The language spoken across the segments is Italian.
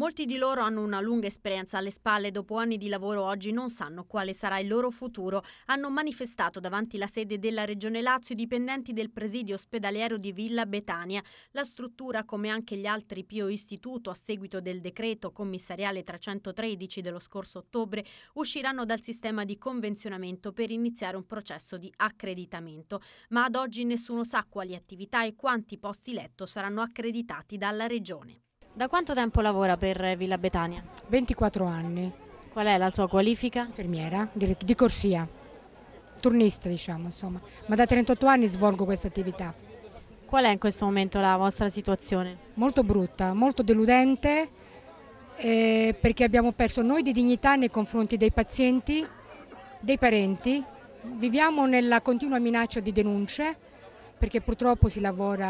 Molti di loro hanno una lunga esperienza alle spalle, dopo anni di lavoro oggi non sanno quale sarà il loro futuro. Hanno manifestato davanti la sede della Regione Lazio i dipendenti del presidio ospedaliero di Villa Betania. La struttura, come anche gli altri Pio Istituto, a seguito del decreto commissariale 313 dello scorso ottobre, usciranno dal sistema di convenzionamento per iniziare un processo di accreditamento. Ma ad oggi nessuno sa quali attività e quanti posti letto saranno accreditati dalla Regione. Da quanto tempo lavora per Villa Betania? 24 anni. Qual è la sua qualifica? Infermiera, di, corsia, turnista diciamo insomma, ma da 38 anni svolgo questa attività. Qual è in questo momento la vostra situazione? Molto brutta, molto deludente, eh, perché abbiamo perso noi di dignità nei confronti dei pazienti, dei parenti, viviamo nella continua minaccia di denunce, perché purtroppo si lavora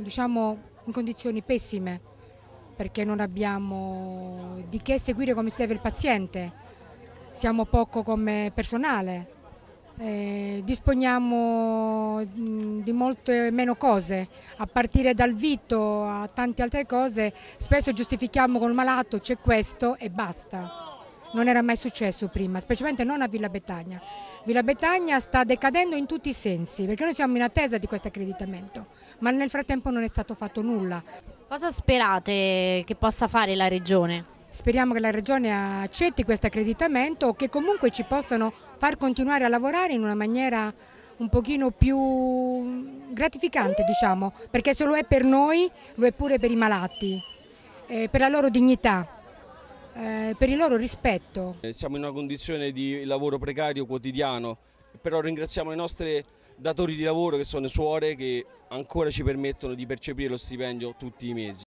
diciamo in condizioni pessime perché non abbiamo di che seguire come si deve il paziente, siamo poco come personale, eh, disponiamo di molte meno cose, a partire dal vito a tante altre cose, spesso giustifichiamo col malato c'è questo e basta non era mai successo prima, specialmente non a Villa Betagna. Villa Betagna sta decadendo in tutti i sensi perché noi siamo in attesa di questo accreditamento, ma nel frattempo non è stato fatto nulla. Cosa sperate che possa fare la Regione? Speriamo che la Regione accetti questo accreditamento o che comunque ci possano far continuare a lavorare in una maniera un pochino più gratificante, diciamo, perché se lo è per noi, lo è pure per i malati, eh, per la loro dignità. Eh, per il loro rispetto. Eh, siamo in una condizione di lavoro precario quotidiano, però ringraziamo i nostri datori di lavoro che sono suore che ancora ci permettono di percepire lo stipendio tutti i mesi.